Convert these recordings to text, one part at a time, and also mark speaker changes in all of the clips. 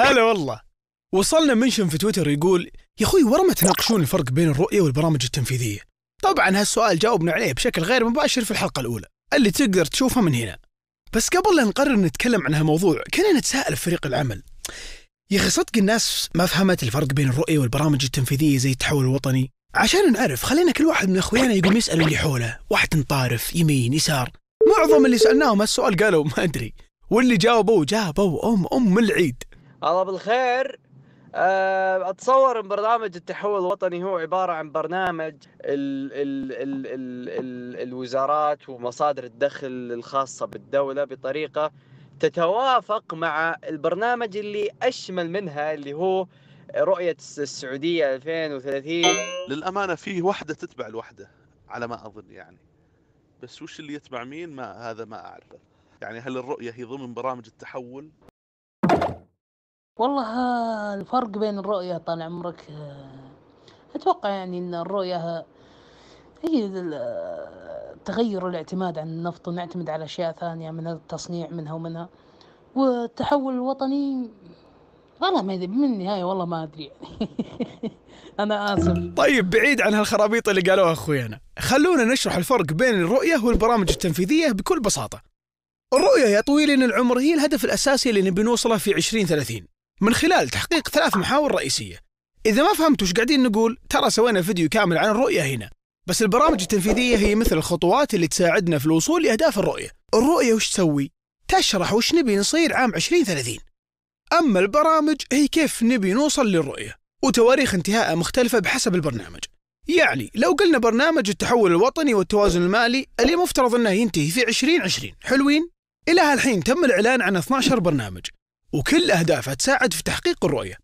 Speaker 1: هلا والله وصلنا منشن في تويتر يقول يا اخوي ورا ما تناقشون الفرق بين الرؤيه والبرامج التنفيذيه طبعا هالسؤال جاوبنا عليه بشكل غير مباشر في الحلقه الاولى اللي تقدر تشوفها من هنا بس قبل لا نقرر نتكلم عن هالموضوع كنا نتساءل في فريق العمل يا اخي صدق الناس ما فهمت الفرق بين الرؤيه والبرامج التنفيذيه زي التحول الوطني عشان نعرف خلينا كل واحد من اخوينا يقوم يسال اللي حوله واحد طارف يمين يسار معظم اللي سالناهم هالسؤال قالوا ما ادري واللي جاوبوا جابوا ام ام العيد
Speaker 2: الله بالخير آه، اتصور ان برنامج التحول الوطني هو عباره
Speaker 1: عن برنامج ال ال ال ال الـ الوزارات ومصادر الدخل
Speaker 2: الخاصه بالدوله بطريقه تتوافق مع البرنامج اللي اشمل منها اللي هو رؤيه السعوديه 2030
Speaker 1: للامانه في وحده تتبع الوحده على ما اظن يعني بس وش اللي يتبع مين ما هذا ما اعرفه يعني هل الرؤيه هي ضمن برامج التحول
Speaker 2: والله الفرق بين الرؤية طال عمرك آه، أتوقع يعني أن الرؤية هي آه، تغير الاعتماد عن النفط ونعتمد على أشياء ثانية من التصنيع منها ومنها والتحول الوطني والله ما ادري من النهايه والله ما ادري يعني. انا اسف طيب
Speaker 1: بعيد عن هالخرابيط اللي قالوها اخوينا خلونا نشرح الفرق بين الرؤيه والبرامج التنفيذيه بكل بساطه الرؤيه يا طويل العمر هي الهدف الاساسي اللي نبي نوصله في 2030 من خلال تحقيق ثلاث محاور رئيسية إذا ما فهمت وش قاعدين نقول ترى سوينا فيديو كامل عن الرؤية هنا بس البرامج التنفيذية هي مثل الخطوات اللي تساعدنا في الوصول لأهداف الرؤية الرؤية وش تسوي؟ تشرح وش نبي نصير عام 2030 أما البرامج هي كيف نبي نوصل للرؤية وتواريخ انتهائها مختلفة بحسب البرنامج يعني لو قلنا برنامج التحول الوطني والتوازن المالي اللي مفترض انه ينتهي في 2020 حلوين؟ إلى هالحين تم الإعلان عن 12 برنامج وكل أهدافها تساعد في تحقيق الرؤية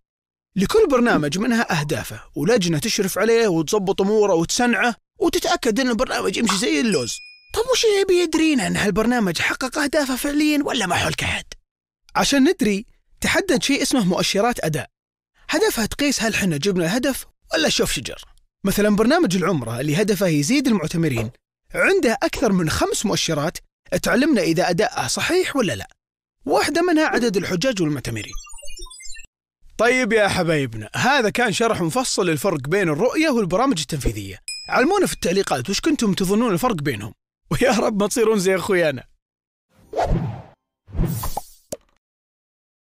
Speaker 1: لكل برنامج منها أهدافه ولجنة تشرف عليه وتضبط أموره وتسنعه وتتأكد أن البرنامج يمشي زي اللوز طب وش يبي يدرينا أن هالبرنامج حقق أهدافه فعليا ولا ما حول أحد عشان ندري تحدد شيء اسمه مؤشرات أداء هدفها تقيس هل حنا جبنا الهدف ولا شوف شجر مثلا برنامج العمرة اللي هدفه يزيد المعتمرين عنده أكثر من خمس مؤشرات تعلمنا إذا أداءه صحيح ولا لا واحدة منها عدد الحجاج والمعتمرين طيب يا حبايبنا هذا كان شرح مفصل للفرق بين الرؤية والبرامج التنفيذية علمونا في التعليقات وش كنتم تظنون الفرق بينهم ويا رب ما تصيرون زي أخويانا